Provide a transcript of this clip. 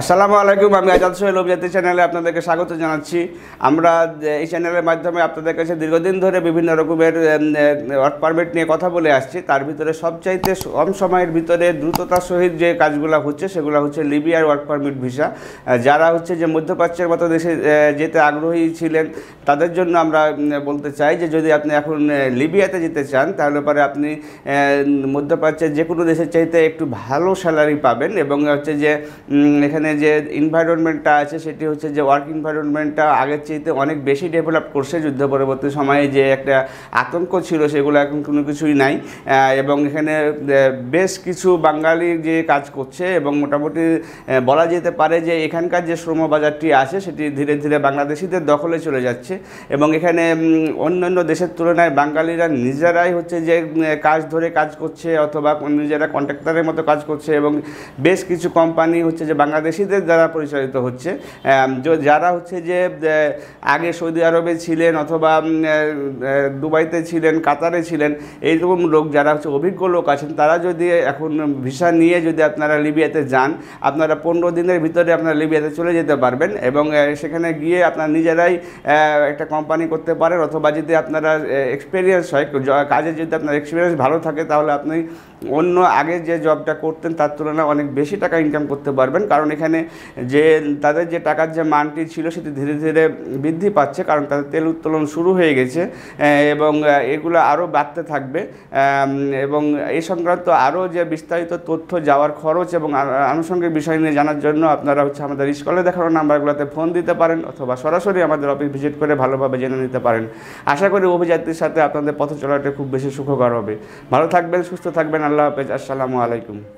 আসসালামু আলাইকুম আমি আজাদ সোহেল অভিজাতি চ্যানেলে আপনাদেরকে স্বাগত জানাচ্ছি আমরা এই চ্যানেলের মাধ্যমে আপনাদের কাছে দীর্ঘদিন ধরে বিভিন্ন রকমের ওয়ার্ক পারমিট নিয়ে কথা বলে আসছি তার ভিতরে সবচাইতে কম সময়ের ভিতরে দ্রুততার সহিত যে কাজগুলো হচ্ছে সেগুলো হচ্ছে লিবিয়ার ওয়ার্ক পারমিট ভিসা যারা হচ্ছে যে মধ্যপ্রাচ্যের মতো দেশে যেতে আগ্রহী ছিলেন তাদের জন্য আমরা বলতে চাই যে যদি আপনি এখন লিবিয়াতে যেতে চান তাহলে পরে আপনি মধ্যপ্রাচ্যের যে কোনো দেশের চাইতে একটু ভালো স্যালারি পাবেন এবং হচ্ছে যে এখানে এখানে যে ইনভায়রনমেন্টটা আছে সেটি হচ্ছে যে ওয়ার্ক এনভায়রনমেন্টটা আগের চেয়েতে অনেক বেশি ডেভেলপ করছে যুদ্ধ পরবর্তী সময়ে যে একটা আতঙ্ক ছিল সেগুলো এখন কোনো কিছুই নাই এবং এখানে বেশ কিছু বাঙালি যে কাজ করছে এবং মোটামুটি বলা যেতে পারে যে এখানকার যে শ্রম বাজারটি আছে সেটি ধীরে ধীরে বাংলাদেশিদের দখলে চলে যাচ্ছে এবং এখানে অন্যান্য দেশের তুলনায় বাঙালিরা নিজেরাই হচ্ছে যে কাজ ধরে কাজ করছে অথবা নিজেরা কন্ট্রাক্টারের মতো কাজ করছে এবং বেশ কিছু কোম্পানি হচ্ছে যে বাংলাদেশ বাংলাদেশিদের দ্বারা পরিচালিত হচ্ছে যারা হচ্ছে যে আগে সৌদি আরবে ছিলেন অথবা দুবাইতে ছিলেন কাতারে ছিলেন এইরকম লোক যারা হচ্ছে অভিজ্ঞ লোক আছেন তারা যদি এখন ভিসা নিয়ে যদি আপনারা লিবিয়াতে যান আপনারা পনেরো দিনের ভিতরে আপনারা লিবিয়াতে চলে যেতে পারবেন এবং সেখানে গিয়ে আপনারা নিজেরাই একটা কোম্পানি করতে পারেন অথবা যদি আপনারা এক্সপিরিয়েন্স হয় কাজে যদি আপনার এক্সপিরিয়েন্স ভালো থাকে তাহলে আপনি অন্য আগে যে জবটা করতেন তার তুলনায় অনেক বেশি টাকা ইনকাম করতে পারবেন কারণ এখানে যে তাদের যে টাকার যে মানটি ছিল সেটি ধীরে ধীরে বৃদ্ধি পাচ্ছে কারণ তাদের তেল উত্তোলন শুরু হয়ে গেছে এবং এগুলো আরও বাড়তে থাকবে এবং এই সংক্রান্ত আরও যে বিস্তারিত তথ্য যাওয়ার খরচ এবং আনুষঙ্গিক বিষয় নিয়ে জানার জন্য আপনারা হচ্ছে আমাদের স্কলে দেখানোর নাম্বারগুলোতে ফোন দিতে পারেন অথবা সরাসরি আমাদের অফিস ভিজিট করে ভালোভাবে জেনে নিতে পারেন আশা করি অভিযাত্রীর সাথে আপনাদের পথ চলাটা খুব বেশি সুখকর হবে ভালো থাকবেন সুস্থ থাকবেন আল্লাহ হাফেজ আসসালামু আলাইকুম